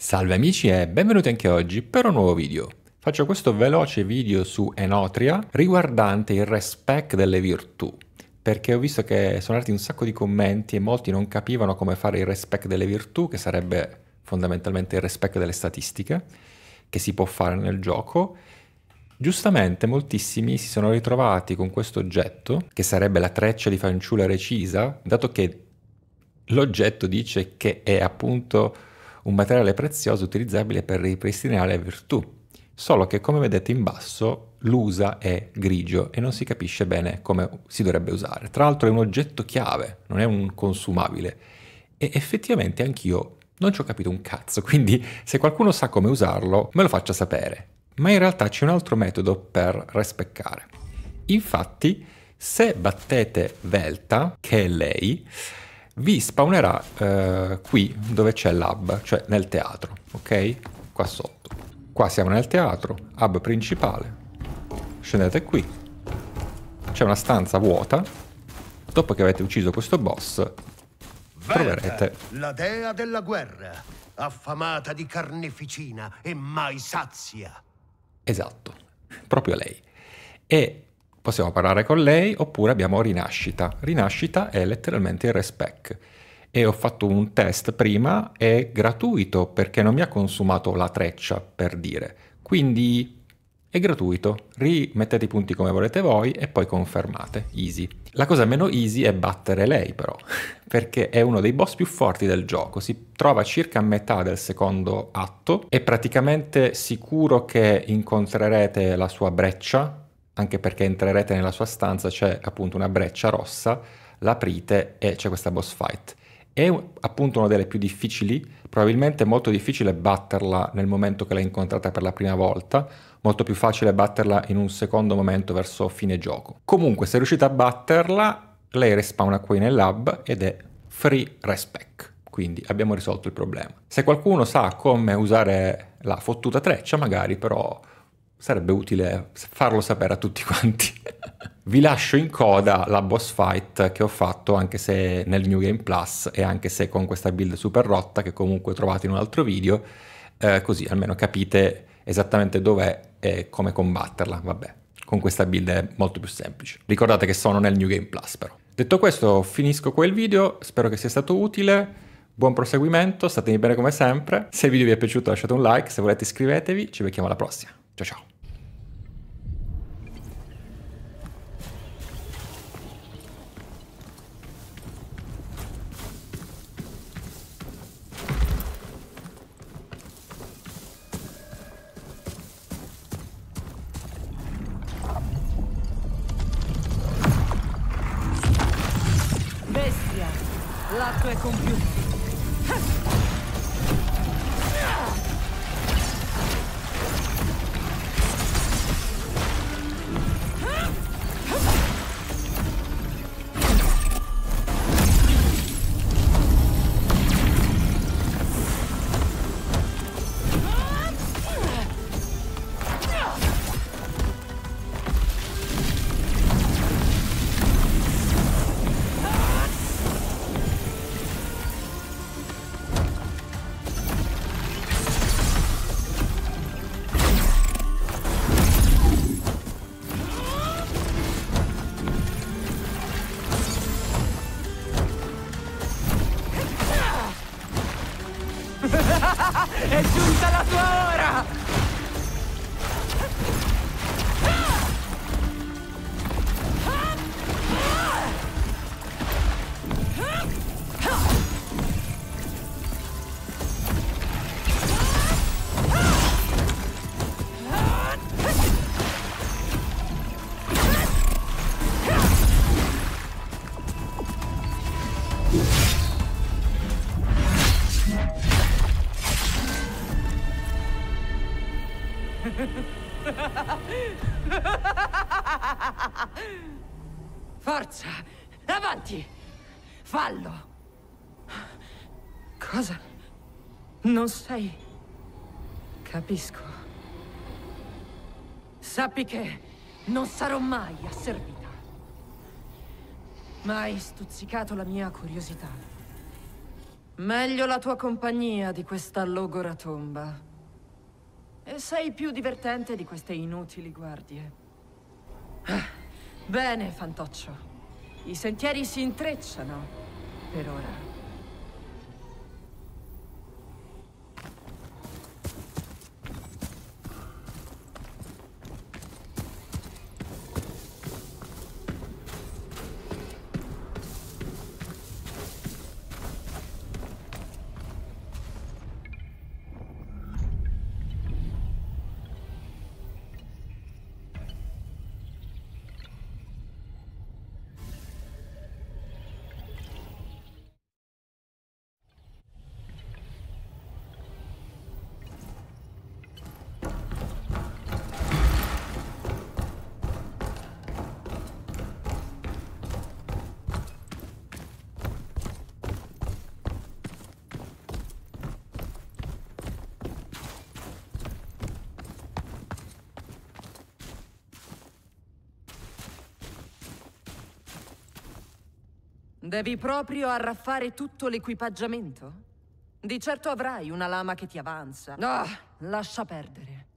Salve amici e benvenuti anche oggi per un nuovo video. Faccio questo veloce video su Enotria riguardante il respect delle virtù perché ho visto che sono arrivati un sacco di commenti e molti non capivano come fare il respect delle virtù, che sarebbe fondamentalmente il respect delle statistiche, che si può fare nel gioco. Giustamente moltissimi si sono ritrovati con questo oggetto, che sarebbe la treccia di fanciulla recisa, dato che l'oggetto dice che è appunto un materiale prezioso utilizzabile per ripristinare la virtù, solo che come vedete in basso l'usa è grigio e non si capisce bene come si dovrebbe usare. Tra l'altro è un oggetto chiave, non è un consumabile e effettivamente anch'io non ci ho capito un cazzo, quindi se qualcuno sa come usarlo me lo faccia sapere. Ma in realtà c'è un altro metodo per respeccare. Infatti, se battete Velta, che è lei, vi spawnerà eh, qui dove c'è l'hub, cioè nel teatro, ok? Qua sotto. Qua siamo nel teatro, hub principale. Scendete qui. C'è una stanza vuota. Dopo che avete ucciso questo boss, troverete... La dea della guerra, affamata di carneficina e mai sazia. Esatto, proprio lei. E possiamo parlare con lei oppure abbiamo rinascita. Rinascita è letteralmente il respec e ho fatto un test prima, è gratuito perché non mi ha consumato la treccia per dire, quindi è gratuito, rimettete i punti come volete voi e poi confermate, easy. La cosa meno easy è battere lei però, perché è uno dei boss più forti del gioco, si trova circa a metà del secondo atto, è praticamente sicuro che incontrerete la sua breccia, anche perché entrerete nella sua stanza, c'è appunto una breccia rossa, l'aprite e c'è questa boss fight. È appunto una delle più difficili, probabilmente è molto difficile batterla nel momento che l'hai incontrata per la prima volta, molto più facile batterla in un secondo momento verso fine gioco. Comunque se riuscite a batterla, lei respawna qui nel lab ed è free respec, quindi abbiamo risolto il problema. Se qualcuno sa come usare la fottuta treccia, magari però sarebbe utile farlo sapere a tutti quanti. Vi lascio in coda la boss fight che ho fatto anche se nel New Game Plus e anche se con questa build super rotta che comunque trovate in un altro video, eh, così almeno capite esattamente dov'è e come combatterla, vabbè. Con questa build è molto più semplice. Ricordate che sono nel New Game Plus però. Detto questo finisco qua il video, spero che sia stato utile. Buon proseguimento, statemi bene come sempre. Se il video vi è piaciuto lasciate un like, se volete iscrivetevi, ci becchiamo alla prossima. Ciao ciao! L'arco è compiuto. È giunta la tua ora! Forza! Avanti! Fallo! Cosa? Non sei... Capisco. Sappi che non sarò mai asservita. Ma hai stuzzicato la mia curiosità. Meglio la tua compagnia di questa logora tomba. E eh, sei più divertente di queste inutili guardie. Ah, bene, fantoccio. I sentieri si intrecciano, per ora. Devi proprio arraffare tutto l'equipaggiamento? Di certo avrai una lama che ti avanza. Ah, lascia perdere.